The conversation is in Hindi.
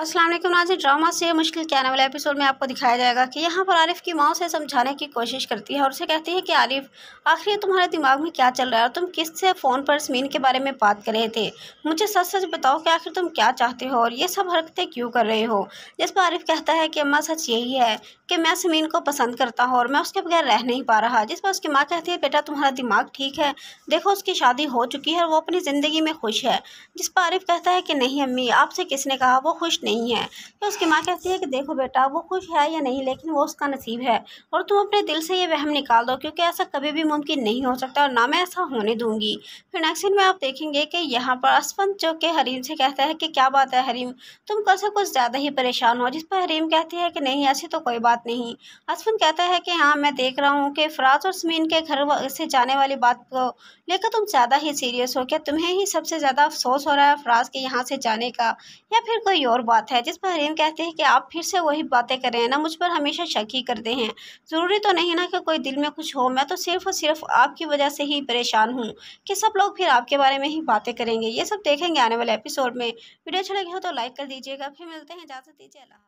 असलम नाजी ड्रामा से मुश्किल के आने वाले एपिसोड में आपको दिखाया जाएगा कि यहाँ पर आरिफ की माँ उसे समझाने की कोशिश करती है और उसे कहती है कि आरिफ आखिर तुम्हारे दिमाग में क्या चल रहा है और तुम किस से फ़ोन पर समीन के बारे में बात कर रहे थे मुझे सच सच बताओ कि आखिर तुम क्या चाहते हो और ये सब हरकतें क्यों कर रहे हो जिस पर आरिफ कहता है कि अम्मा सच यही है कि मैं समीन को पसंद करता हूँ और मैं उसके बगैर रह नहीं पा रहा जिस पर उसकी माँ कहती है बेटा तुम्हारा दिमाग ठीक है देखो उसकी शादी हो चुकी है और वो अपनी ज़िंदगी में खुश है जिस पर आरिफ कहता है कि नहीं अम्मी आपसे किसने कहा वो खुश नहीं नहीं है तो उसकी माँ कहती है कि देखो बेटा वो खुश है या नहीं लेकिन वो उसका नसीब है और तुम अपने दिल से ये वहम निकाल दो क्योंकि ऐसा कभी भी मुमकिन नहीं हो सकता और ना मैं ऐसा होने दूंगी फिर नेक्स्ट में आप देखेंगे कि यहाँ पर असपंत जो कि हरीम से कहता है कि क्या बात है हरीम तुम कल से कुछ ज़्यादा ही परेशान हो जिस पर हरीम कहती है कि नहीं ऐसी तो कोई बात नहीं असपंत कहता है कि हाँ मैं देख रहा हूँ कि फ़राज और समीन के घर से जाने वाली बात को लेकर तुम ज़्यादा ही सीरियस हो क्या तुम्हें ही सबसे ज़्यादा अफसोस हो रहा है फ़राज के यहाँ से जाने का या फिर कोई और बात बात है जिस पर हरीन कहते हैं कि आप फिर से वही बातें कर रहे हैं ना मुझ पर हमेशा शक ही करते हैं ज़रूरी तो नहीं ना कि कोई दिल में कुछ हो मैं तो सिर्फ और सिर्फ आपकी वजह से ही परेशान हूँ कि सब लोग फिर आपके बारे में ही बातें करेंगे ये सब देखेंगे आने वाले एपिसोड में वीडियो अच्छा लगे हो तो लाइक कर दीजिएगा फिर मिलते हैं इजाज़त दीजिए अल्लाह